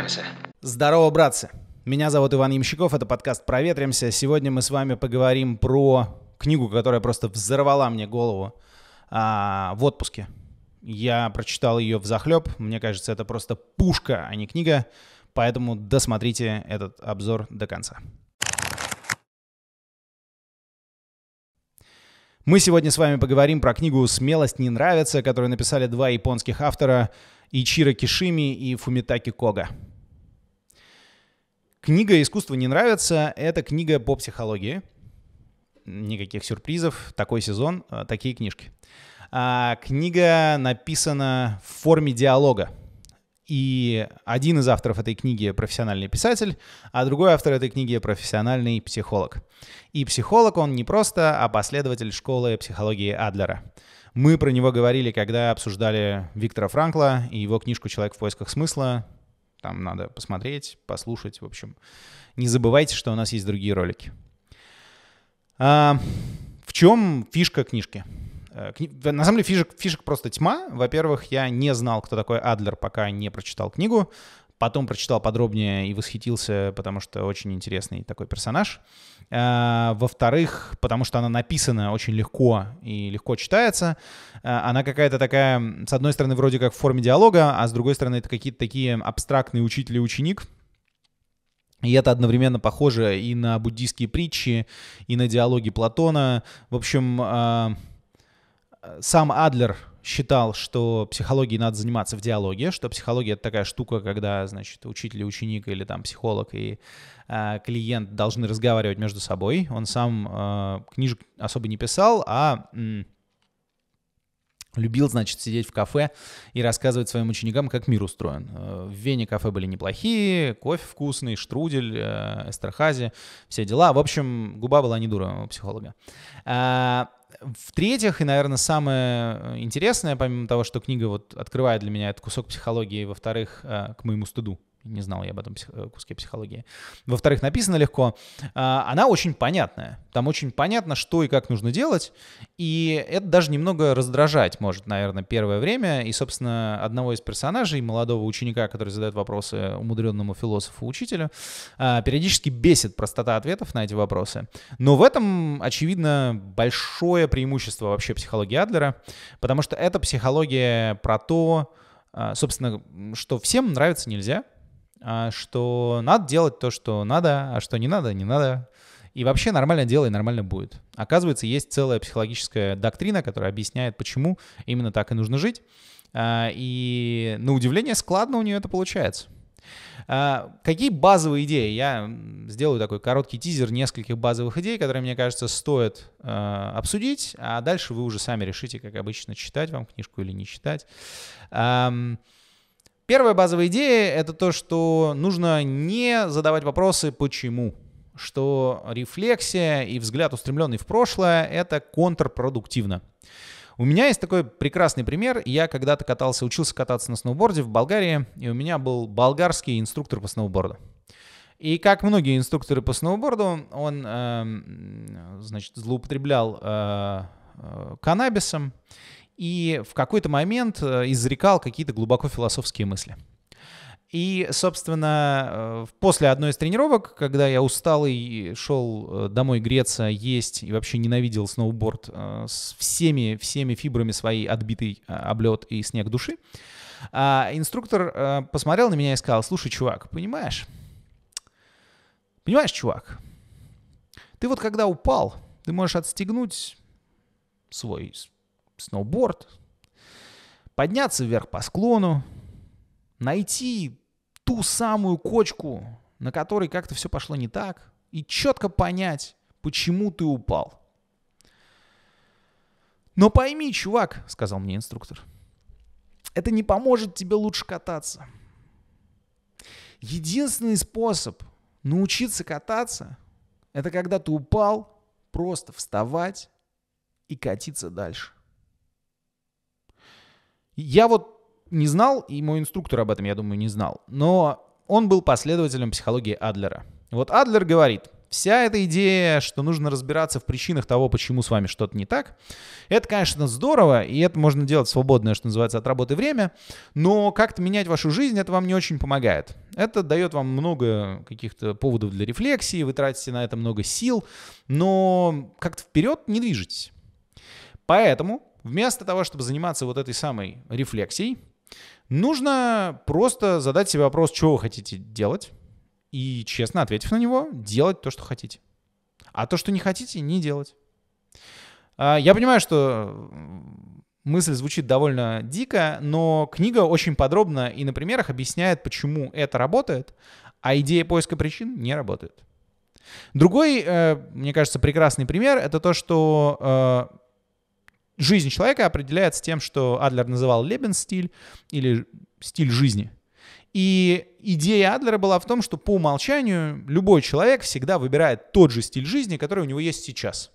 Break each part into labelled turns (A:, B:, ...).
A: «Проветримся». Здорово, братцы. Меня зовут Иван Ямщиков, это подкаст «Проветримся». Сегодня мы с вами поговорим про книгу, которая просто взорвала мне голову а, в отпуске. Я прочитал ее в захлеб. Мне кажется, это просто пушка, а не книга. Поэтому досмотрите этот обзор до конца. Мы сегодня с вами поговорим про книгу «Смелость не нравится», которую написали два японских автора Ичиро Кишими и Фумитаки Кога. Книга «Искусство не нравится» — это книга по психологии. Никаких сюрпризов. Такой сезон, э, такие книжки. А, книга написана в форме диалога. И один из авторов этой книги — профессиональный писатель, а другой автор этой книги — профессиональный психолог. И психолог он не просто, а последователь школы психологии Адлера. Мы про него говорили, когда обсуждали Виктора Франкла и его книжку «Человек в поисках смысла», там надо посмотреть, послушать. В общем, не забывайте, что у нас есть другие ролики. А, в чем фишка книжки? Э, на самом деле фишек, фишек просто тьма. Во-первых, я не знал, кто такой Адлер, пока не прочитал книгу. Потом прочитал подробнее и восхитился, потому что очень интересный такой персонаж. Э, во-вторых, потому что она написана очень легко и легко читается. Э, она какая-то такая, с одной стороны, вроде как в форме диалога, а с другой стороны, это какие-то такие абстрактные учитель и ученик. И это одновременно похоже и на буддийские притчи, и на диалоги Платона. В общем, э, сам Адлер — считал, что психологией надо заниматься в диалоге, что психология — это такая штука, когда, значит, учитель и ученик или там психолог и э, клиент должны разговаривать между собой. Он сам э, а, книжек особо не писал, а м- любил, значит, сидеть в кафе и рассказывать своим ученикам, как мир устроен. Э, в Вене кафе были неплохие, кофе вкусный, штрудель, э, эстерхази, все дела. В общем, губа была не дура у психолога. А, в-третьих, и, наверное, самое э, интересное, помимо того, что книга вот открывает для меня этот кусок психологии, во-вторых, э, к моему стыду, не знал я об этом куске психологии. Во-вторых, написано легко. А, она очень понятная. Там очень понятно, что и как нужно делать. И это даже немного раздражать может, наверное, первое время. И, собственно, одного из персонажей, молодого ученика, который задает вопросы умудренному философу-учителю, а, периодически бесит простота ответов на эти вопросы. Но в этом, очевидно, большое преимущество вообще психологии Адлера, потому что эта психология про то, а, собственно, что всем нравится нельзя — а, что надо делать то, что надо, а что не надо, не надо. И вообще нормально делай, нормально будет. Оказывается, есть целая психологическая доктрина, которая объясняет, почему именно так и нужно жить. А, и на удивление складно у нее это получается. А, какие базовые идеи? Я сделаю такой короткий тизер нескольких базовых идей, которые, мне кажется, стоит обсудить, а дальше вы уже сами решите, как обычно, читать вам книжку или не читать. Первая базовая идея — это то, что нужно не задавать вопросы «почему?», что рефлексия и взгляд, устремленный в прошлое, это контрпродуктивно. У меня есть такой прекрасный пример. Я когда-то катался, учился кататься на сноуборде в Болгарии, и у меня был болгарский инструктор по сноуборду. И как многие инструкторы по сноуборду, он, э, значит, злоупотреблял э, э, каннабисом и в какой-то момент э, изрекал какие-то глубоко философские мысли. И, собственно, э, после одной из тренировок, когда я устал и шел э, домой греться, есть и вообще ненавидел сноуборд с всеми, всеми фибрами своей отбитый облет и снег души, а, инструктор посмотрел на меня и сказал, слушай, чувак, понимаешь, понимаешь, чувак, ты вот когда упал, ты можешь отстегнуть свой сноуборд, подняться вверх по склону, найти ту самую кочку, на которой как-то все пошло не так, и четко понять, почему ты упал. Но пойми, чувак, сказал мне инструктор, это не поможет тебе лучше кататься. Единственный способ научиться кататься, это когда ты упал, просто вставать и катиться дальше. Я вот не знал, и мой инструктор об этом, я думаю, не знал. Но он был последователем психологии Адлера. Вот Адлер говорит, вся эта идея, что нужно разбираться в причинах того, почему с вами что-то не так, это, конечно, здорово, и это можно делать свободное, что называется, от работы время, но как-то менять вашу жизнь это вам не очень помогает. Это дает вам много каких-то поводов для рефлексии, вы тратите на это много сил, но как-то вперед не движетесь. Поэтому Вместо того, чтобы заниматься вот этой самой рефлексией, нужно просто задать себе вопрос, что вы хотите делать, и честно ответив на него, делать то, что хотите. А то, что не хотите, не делать. А, я понимаю, что мысль звучит довольно дико, но книга очень подробно и на примерах объясняет, почему это работает, а идея поиска причин не работает. Другой, э, мне кажется, прекрасный пример — это то, что э, жизнь человека определяется тем, что Адлер называл Лебенстиль или стиль жизни. И идея Адлера была в том, что по умолчанию любой человек всегда выбирает тот же стиль жизни, который у него есть сейчас.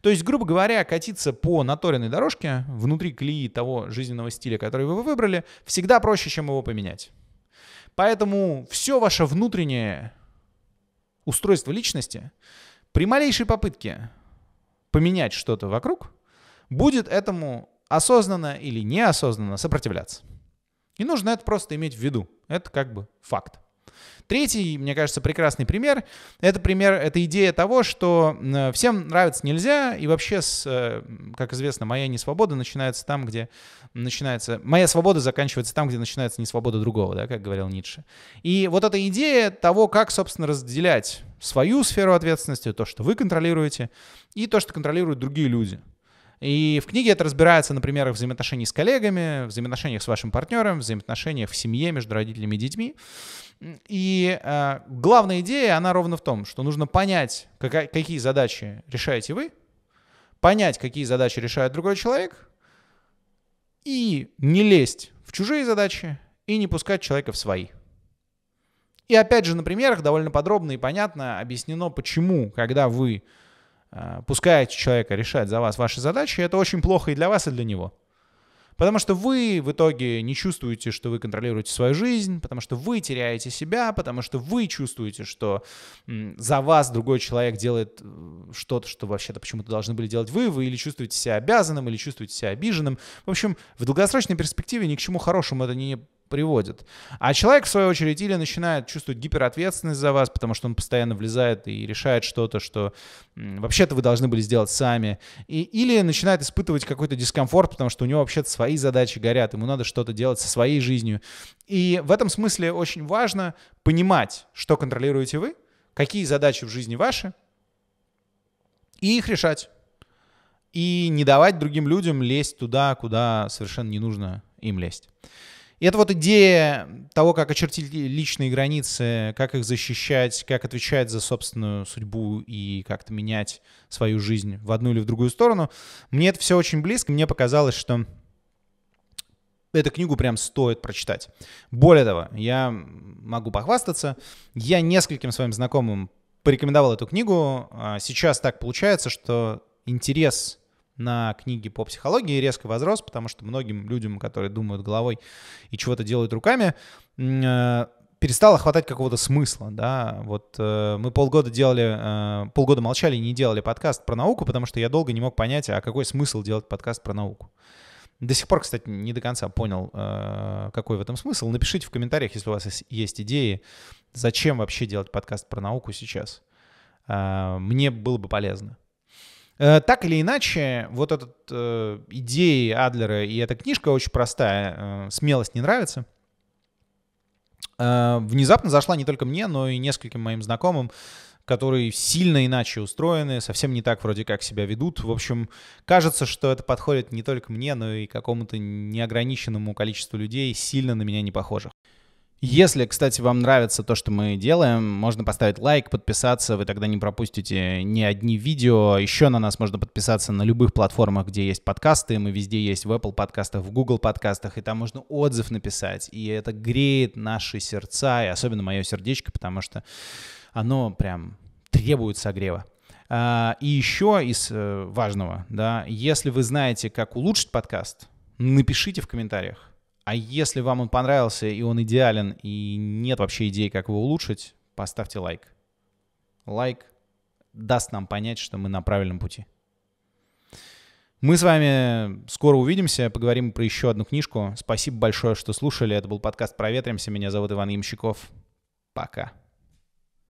A: То есть, грубо говоря, катиться по наторенной дорожке внутри клеи того жизненного стиля, который вы выбрали, всегда проще, чем его поменять. Поэтому все ваше внутреннее устройство личности при малейшей попытке поменять что-то вокруг – будет этому осознанно или неосознанно сопротивляться. И нужно это просто иметь в виду. Это как бы факт. Третий, мне кажется, прекрасный пример — это пример, это идея того, что э, всем нравится нельзя, и вообще, с, э, как известно, моя несвобода начинается там, где начинается... Моя свобода заканчивается там, где начинается несвобода другого, да, как говорил Ницше. И вот эта идея того, как, собственно, разделять свою сферу ответственности, то, что вы контролируете, и то, что контролируют другие люди — и в книге это разбирается, например, в взаимоотношениях с коллегами, в взаимоотношениях с вашим партнером, в взаимоотношениях в семье между родителями и детьми. И э, главная идея, она ровно в том, что нужно понять, какая, какие задачи решаете вы, понять, какие задачи решает другой человек, и не лезть в чужие задачи и не пускать человека в свои. И опять же, на примерах довольно подробно и понятно объяснено, почему, когда вы Э, пускаете человека решать за вас ваши задачи, это очень плохо и для вас, и для него. Потому что вы в итоге не чувствуете, что вы контролируете свою жизнь, потому что вы теряете себя, потому что вы чувствуете, что за вас другой человек делает э, что-то, что вообще-то почему-то должны были делать вы, вы или чувствуете себя обязанным, или чувствуете себя обиженным. В общем, в долгосрочной перспективе ни к чему хорошему это не приводит. А человек, в свою очередь, или начинает чувствовать гиперответственность за вас, потому что он постоянно влезает и решает что-то, что вообще-то вы должны были сделать сами, и, или начинает испытывать какой-то дискомфорт, потому что у него вообще-то свои задачи горят, ему надо что-то делать со своей жизнью. И в этом смысле очень важно понимать, что контролируете вы, какие задачи в жизни ваши, и их решать. И не давать другим людям лезть туда, куда совершенно не нужно им лезть. И это вот идея того, как очертить личные границы, как их защищать, как отвечать за собственную судьбу и как-то менять свою жизнь в одну или в другую сторону. Мне это все очень близко. Мне показалось, что эту книгу прям стоит прочитать. Более того, я могу похвастаться, я нескольким своим знакомым порекомендовал эту книгу. А сейчас так получается, что интерес на книги по психологии резко возрос, потому что многим людям, которые думают головой и чего-то делают руками, э, перестало хватать какого-то смысла, да, вот э, мы полгода делали, э, полгода молчали и не делали подкаст про науку, потому что я долго не мог понять, а какой смысл делать подкаст про науку. До сих пор, кстати, не до конца понял, э, какой в этом смысл. Напишите в комментариях, если у вас есть идеи, зачем вообще делать подкаст про науку сейчас. Э, мне было бы полезно. Э, так или иначе, вот эта э, идея Адлера и эта книжка очень простая, э, «Смелость не нравится», э, внезапно зашла не только мне, но и нескольким моим знакомым, которые сильно иначе устроены, совсем не так вроде как себя ведут. В общем, кажется, что это подходит не только мне, но и какому-то неограниченному количеству людей, сильно на меня не похожих. Если, кстати, вам нравится то, что мы делаем, можно поставить лайк, подписаться, вы тогда не пропустите ни одни видео. Еще на нас можно подписаться на любых платформах, где есть подкасты. Мы везде есть в Apple подкастах, в Google подкастах, и там можно отзыв написать. И это греет наши сердца, и особенно мое сердечко, потому что оно прям требует согрева. А, и еще из э, важного, да, если вы знаете, как улучшить подкаст, напишите в комментариях а если вам он понравился и он идеален, и нет вообще идеи, как его улучшить, поставьте лайк. Лайк даст нам понять, что мы на правильном пути. Мы с вами скоро увидимся, поговорим про еще одну книжку. Спасибо большое, что слушали. Это был подкаст «Проветримся». Меня зовут Иван Ямщиков. Пока.